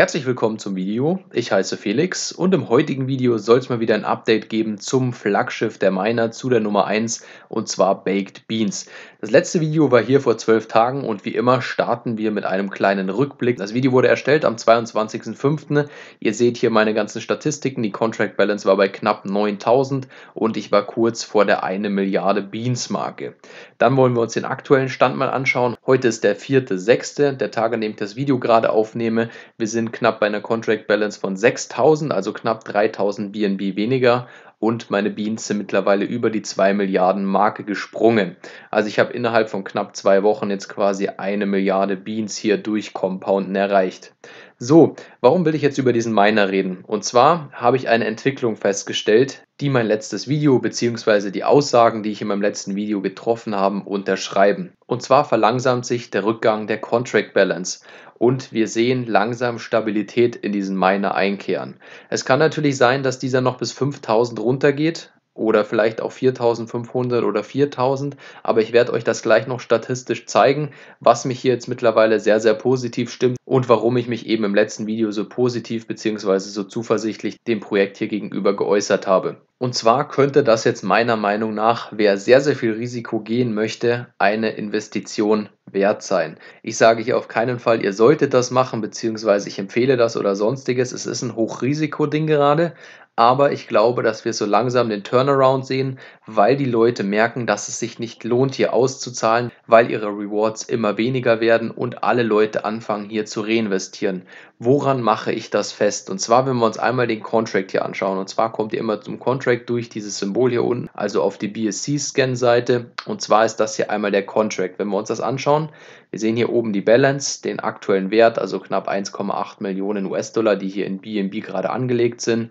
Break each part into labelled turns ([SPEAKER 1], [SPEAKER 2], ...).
[SPEAKER 1] Herzlich willkommen zum Video. Ich heiße Felix und im heutigen Video soll es mal wieder ein Update geben zum Flaggschiff der Miner zu der Nummer 1 und zwar Baked Beans. Das letzte Video war hier vor zwölf Tagen und wie immer starten wir mit einem kleinen Rückblick. Das Video wurde erstellt am 22.05. Ihr seht hier meine ganzen Statistiken. Die Contract Balance war bei knapp 9000 und ich war kurz vor der 1 Milliarde Beans Marke. Dann wollen wir uns den aktuellen Stand mal anschauen. Heute ist der 4.06., der Tag, an dem ich das Video gerade aufnehme. Wir sind knapp bei einer Contract Balance von 6000, also knapp 3000 BNB weniger und meine Beans sind mittlerweile über die 2 Milliarden Marke gesprungen. Also ich habe innerhalb von knapp zwei Wochen jetzt quasi eine Milliarde Beans hier durch Compounden erreicht. So, warum will ich jetzt über diesen Miner reden? Und zwar habe ich eine Entwicklung festgestellt, die mein letztes Video bzw. die Aussagen, die ich in meinem letzten Video getroffen habe, unterschreiben. Und zwar verlangsamt sich der Rückgang der Contract Balance und wir sehen langsam Stabilität in diesen Miner einkehren. Es kann natürlich sein, dass dieser noch bis 5000 runtergeht oder vielleicht auch 4500 oder 4000, aber ich werde euch das gleich noch statistisch zeigen, was mich hier jetzt mittlerweile sehr, sehr positiv stimmt und warum ich mich eben im letzten Video so positiv bzw. so zuversichtlich dem Projekt hier gegenüber geäußert habe. Und zwar könnte das jetzt meiner Meinung nach, wer sehr, sehr viel Risiko gehen möchte, eine Investition wert sein. Ich sage hier auf keinen Fall, ihr solltet das machen, beziehungsweise ich empfehle das oder sonstiges. Es ist ein Hochrisikoding gerade, aber ich glaube, dass wir so langsam den Turnaround sehen, weil die Leute merken, dass es sich nicht lohnt, hier auszuzahlen, weil ihre Rewards immer weniger werden und alle Leute anfangen, hier zu reinvestieren. Woran mache ich das fest? Und zwar, wenn wir uns einmal den Contract hier anschauen, und zwar kommt ihr immer zum Contract Contract durch dieses Symbol hier unten, also auf die BSC-Scan-Seite. Und zwar ist das hier einmal der Contract. Wenn wir uns das anschauen, wir sehen hier oben die Balance, den aktuellen Wert, also knapp 1,8 Millionen US-Dollar, die hier in BNB gerade angelegt sind.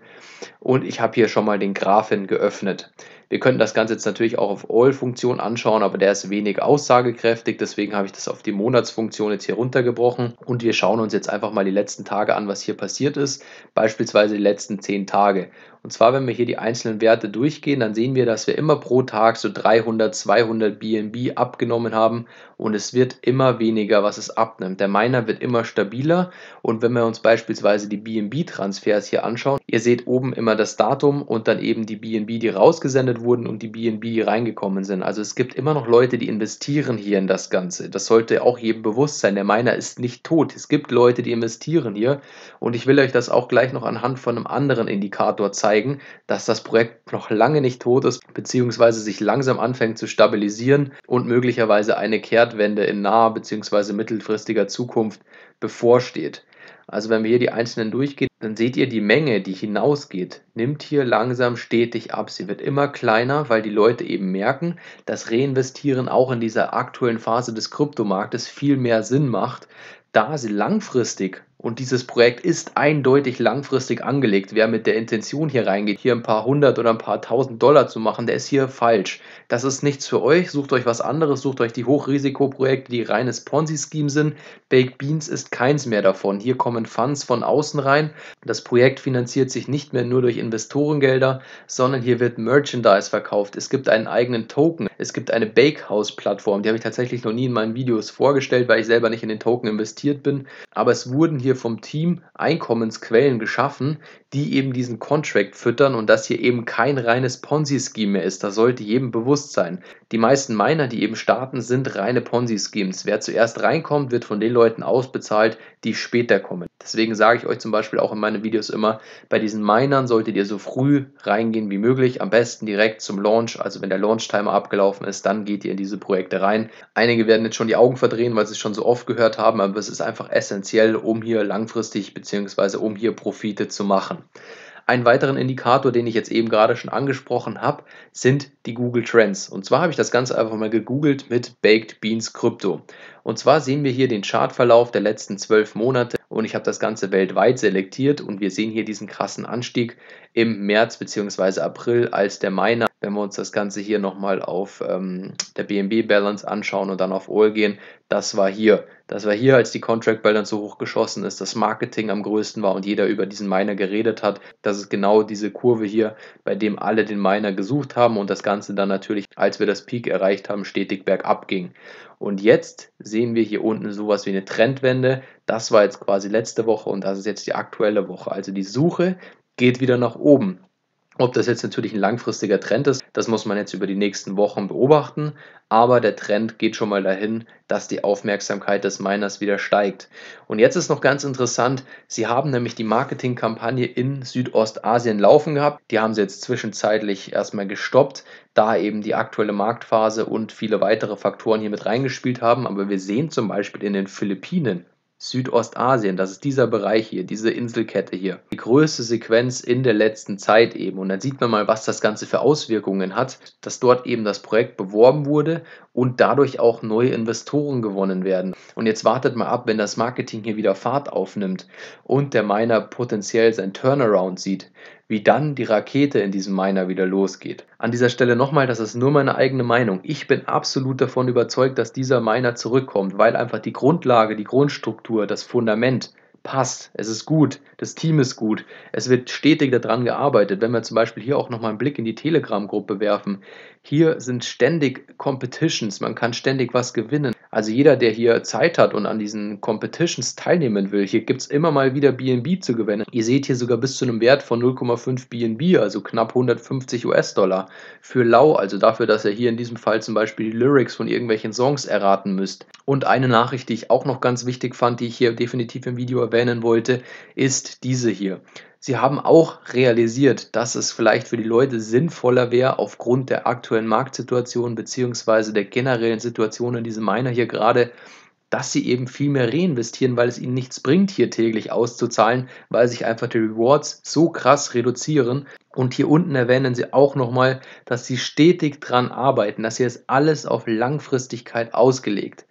[SPEAKER 1] Und ich habe hier schon mal den Graphen geöffnet. Wir könnten das Ganze jetzt natürlich auch auf All-Funktion anschauen, aber der ist wenig aussagekräftig, deswegen habe ich das auf die Monatsfunktion jetzt hier runtergebrochen. Und wir schauen uns jetzt einfach mal die letzten Tage an, was hier passiert ist, beispielsweise die letzten 10 Tage. Und zwar, wenn wir hier die einzelnen Werte durchgehen, dann sehen wir, dass wir immer pro Tag so 300, 200 BNB abgenommen haben und es wird immer immer weniger, was es abnimmt. Der Miner wird immer stabiler und wenn wir uns beispielsweise die BNB-Transfers hier anschauen, ihr seht oben immer das Datum und dann eben die BNB, die rausgesendet wurden und die BNB, die reingekommen sind. Also es gibt immer noch Leute, die investieren hier in das Ganze. Das sollte auch jedem bewusst sein. Der Miner ist nicht tot. Es gibt Leute, die investieren hier und ich will euch das auch gleich noch anhand von einem anderen Indikator zeigen, dass das Projekt noch lange nicht tot ist, beziehungsweise sich langsam anfängt zu stabilisieren und möglicherweise eine Kehrtwende in naher bzw. mittelfristiger Zukunft bevorsteht. Also wenn wir hier die einzelnen durchgehen, dann seht ihr die Menge, die hinausgeht, nimmt hier langsam stetig ab. Sie wird immer kleiner, weil die Leute eben merken, dass Reinvestieren auch in dieser aktuellen Phase des Kryptomarktes viel mehr Sinn macht, da sie langfristig und dieses Projekt ist eindeutig langfristig angelegt. Wer mit der Intention hier reingeht, hier ein paar hundert oder ein paar tausend Dollar zu machen, der ist hier falsch. Das ist nichts für euch. Sucht euch was anderes. Sucht euch die Hochrisikoprojekte, die reines Ponzi-Scheme sind. Baked Beans ist keins mehr davon. Hier kommen Funds von außen rein. Das Projekt finanziert sich nicht mehr nur durch Investorengelder, sondern hier wird Merchandise verkauft. Es gibt einen eigenen Token. Es gibt eine Bakehouse-Plattform. Die habe ich tatsächlich noch nie in meinen Videos vorgestellt, weil ich selber nicht in den Token investiert bin. Aber es wurden hier hier vom Team Einkommensquellen geschaffen, die eben diesen Contract füttern und dass hier eben kein reines Ponzi-Scheme mehr ist. Das sollte jedem bewusst sein. Die meisten Miner, die eben starten, sind reine Ponzi-Schemes. Wer zuerst reinkommt, wird von den Leuten ausbezahlt, die später kommen. Deswegen sage ich euch zum Beispiel auch in meinen Videos immer, bei diesen Minern solltet ihr so früh reingehen wie möglich, am besten direkt zum Launch, also wenn der Launch-Timer abgelaufen ist, dann geht ihr in diese Projekte rein. Einige werden jetzt schon die Augen verdrehen, weil sie es schon so oft gehört haben, aber es ist einfach essentiell, um hier langfristig bzw. um hier Profite zu machen. Einen weiteren Indikator, den ich jetzt eben gerade schon angesprochen habe, sind die Google Trends. Und zwar habe ich das Ganze einfach mal gegoogelt mit Baked Beans Crypto. Und zwar sehen wir hier den Chartverlauf der letzten zwölf Monate und ich habe das Ganze weltweit selektiert und wir sehen hier diesen krassen Anstieg im März bzw. April, als der Miner wenn wir uns das Ganze hier nochmal auf ähm, der BNB Balance anschauen und dann auf Oil gehen, das war hier. Das war hier, als die Contract Balance so hoch geschossen ist, das Marketing am größten war und jeder über diesen Miner geredet hat. Das ist genau diese Kurve hier, bei dem alle den Miner gesucht haben und das Ganze dann natürlich, als wir das Peak erreicht haben, stetig bergab ging. Und jetzt sehen wir hier unten sowas wie eine Trendwende. Das war jetzt quasi letzte Woche und das ist jetzt die aktuelle Woche. Also die Suche geht wieder nach oben. Ob das jetzt natürlich ein langfristiger Trend ist, das muss man jetzt über die nächsten Wochen beobachten, aber der Trend geht schon mal dahin, dass die Aufmerksamkeit des Miners wieder steigt. Und jetzt ist noch ganz interessant, sie haben nämlich die Marketingkampagne in Südostasien laufen gehabt, die haben sie jetzt zwischenzeitlich erstmal gestoppt, da eben die aktuelle Marktphase und viele weitere Faktoren hier mit reingespielt haben, aber wir sehen zum Beispiel in den Philippinen, Südostasien, das ist dieser Bereich hier, diese Inselkette hier. Die größte Sequenz in der letzten Zeit eben. Und dann sieht man mal, was das Ganze für Auswirkungen hat, dass dort eben das Projekt beworben wurde und dadurch auch neue Investoren gewonnen werden. Und jetzt wartet mal ab, wenn das Marketing hier wieder Fahrt aufnimmt und der Miner potenziell sein Turnaround sieht, wie dann die Rakete in diesem Miner wieder losgeht. An dieser Stelle nochmal, das ist nur meine eigene Meinung. Ich bin absolut davon überzeugt, dass dieser Miner zurückkommt, weil einfach die Grundlage, die Grundstruktur, das Fundament passt. Es ist gut, das Team ist gut, es wird stetig daran gearbeitet. Wenn wir zum Beispiel hier auch nochmal einen Blick in die Telegram-Gruppe werfen, hier sind ständig Competitions, man kann ständig was gewinnen. Also jeder, der hier Zeit hat und an diesen Competitions teilnehmen will, hier gibt es immer mal wieder BNB zu gewinnen. Ihr seht hier sogar bis zu einem Wert von 0,5 BNB, also knapp 150 US-Dollar für Lau, also dafür, dass ihr hier in diesem Fall zum Beispiel die Lyrics von irgendwelchen Songs erraten müsst. Und eine Nachricht, die ich auch noch ganz wichtig fand, die ich hier definitiv im Video erwähnen wollte, ist diese hier. Sie haben auch realisiert, dass es vielleicht für die Leute sinnvoller wäre, aufgrund der aktuellen Marktsituation bzw. der generellen Situation in diesem Miner hier gerade, dass sie eben viel mehr reinvestieren, weil es ihnen nichts bringt, hier täglich auszuzahlen, weil sich einfach die Rewards so krass reduzieren. Und hier unten erwähnen sie auch nochmal, dass sie stetig dran arbeiten, dass hier ist alles auf Langfristigkeit ausgelegt.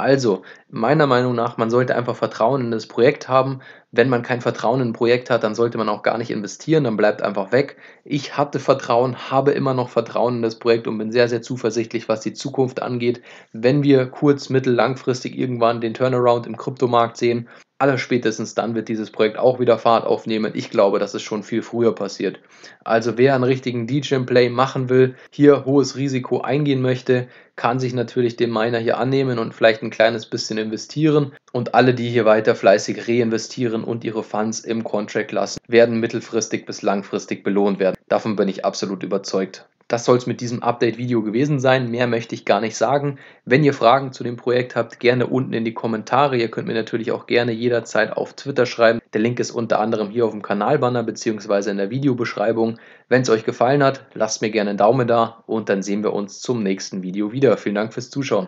[SPEAKER 1] Also, meiner Meinung nach, man sollte einfach Vertrauen in das Projekt haben. Wenn man kein Vertrauen in ein Projekt hat, dann sollte man auch gar nicht investieren, dann bleibt einfach weg. Ich hatte Vertrauen, habe immer noch Vertrauen in das Projekt und bin sehr, sehr zuversichtlich, was die Zukunft angeht. Wenn wir kurz-, mittel-, langfristig irgendwann den Turnaround im Kryptomarkt sehen, allerspätestens dann wird dieses Projekt auch wieder Fahrt aufnehmen. Ich glaube, das ist schon viel früher passiert. Also wer einen richtigen DJ-Play machen will, hier hohes Risiko eingehen möchte, kann sich natürlich den Miner hier annehmen und vielleicht ein kleines bisschen investieren. Und alle, die hier weiter fleißig reinvestieren und ihre Funds im Contract lassen, werden mittelfristig bis langfristig belohnt werden. Davon bin ich absolut überzeugt. Das soll es mit diesem Update-Video gewesen sein. Mehr möchte ich gar nicht sagen. Wenn ihr Fragen zu dem Projekt habt, gerne unten in die Kommentare. Ihr könnt mir natürlich auch gerne jederzeit auf Twitter schreiben. Der Link ist unter anderem hier auf dem Kanalbanner bzw. in der Videobeschreibung. Wenn es euch gefallen hat, lasst mir gerne einen Daumen da und dann sehen wir uns zum nächsten Video wieder. Vielen Dank fürs Zuschauen.